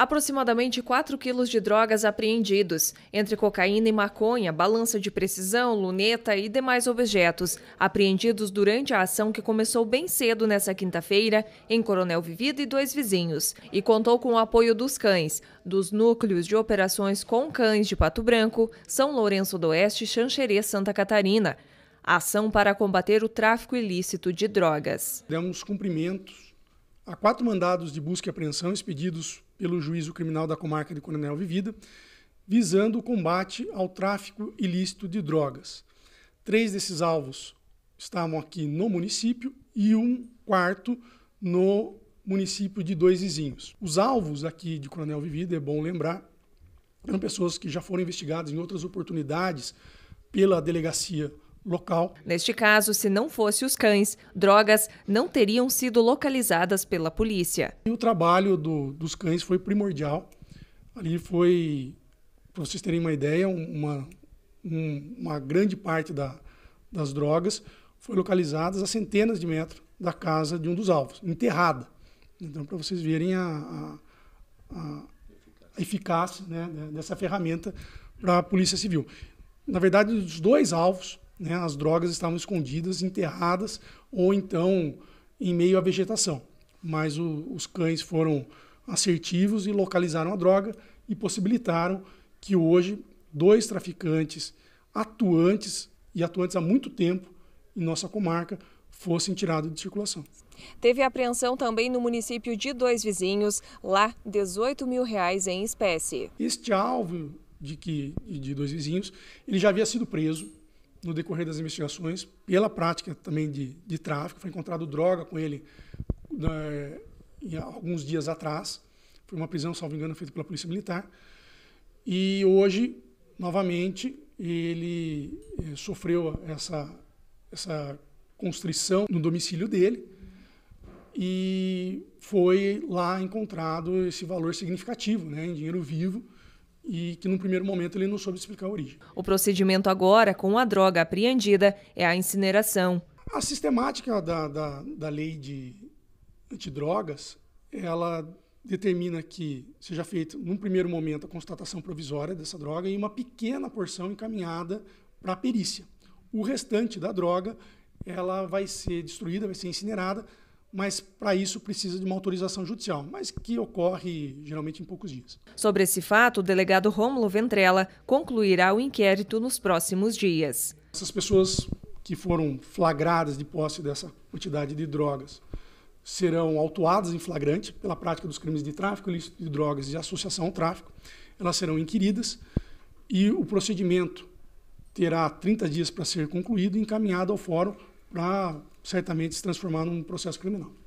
Aproximadamente 4 quilos de drogas apreendidos, entre cocaína e maconha, balança de precisão, luneta e demais objetos, apreendidos durante a ação que começou bem cedo nessa quinta-feira em Coronel Vivida e dois vizinhos, e contou com o apoio dos cães, dos núcleos de operações com cães de Pato Branco, São Lourenço do Oeste e Xanxerê, Santa Catarina. Ação para combater o tráfico ilícito de drogas. Demos cumprimentos a quatro mandados de busca e apreensão expedidos pelo Juízo Criminal da Comarca de Coronel Vivida, visando o combate ao tráfico ilícito de drogas. Três desses alvos estavam aqui no município e um quarto no município de dois vizinhos. Os alvos aqui de Coronel Vivida, é bom lembrar, eram pessoas que já foram investigadas em outras oportunidades pela delegacia local. Neste caso, se não fosse os cães, drogas não teriam sido localizadas pela polícia. E o trabalho do, dos cães foi primordial. Ali foi, para vocês terem uma ideia, uma, um, uma grande parte da, das drogas foi localizadas a centenas de metros da casa de um dos alvos, enterrada. Então, para vocês verem a, a, a eficácia né, dessa ferramenta para a Polícia Civil. Na verdade, os dois alvos né? As drogas estavam escondidas, enterradas ou então em meio à vegetação. Mas o, os cães foram assertivos e localizaram a droga e possibilitaram que hoje dois traficantes atuantes e atuantes há muito tempo em nossa comarca fossem tirados de circulação. Teve apreensão também no município de Dois Vizinhos, lá 18 mil reais em espécie. Este alvo de que de Dois Vizinhos, ele já havia sido preso no decorrer das investigações, pela prática também de, de tráfico, foi encontrado droga com ele né, alguns dias atrás. Foi uma prisão, salvo engano, feita pela Polícia Militar. E hoje, novamente, ele eh, sofreu essa, essa constrição no domicílio dele e foi lá encontrado esse valor significativo né, em dinheiro vivo e que, no primeiro momento, ele não soube explicar a origem. O procedimento agora, com a droga apreendida, é a incineração. A sistemática da, da, da lei de antidrogas, ela determina que seja feita, num primeiro momento, a constatação provisória dessa droga e uma pequena porção encaminhada para a perícia. O restante da droga ela vai ser destruída, vai ser incinerada, mas para isso precisa de uma autorização judicial, mas que ocorre geralmente em poucos dias. Sobre esse fato, o delegado Rômulo Ventrella concluirá o inquérito nos próximos dias. Essas pessoas que foram flagradas de posse dessa quantidade de drogas serão autuadas em flagrante pela prática dos crimes de tráfico, ilícito de drogas e associação ao tráfico. Elas serão inquiridas e o procedimento terá 30 dias para ser concluído e encaminhado ao fórum para certamente se transformar num processo criminal.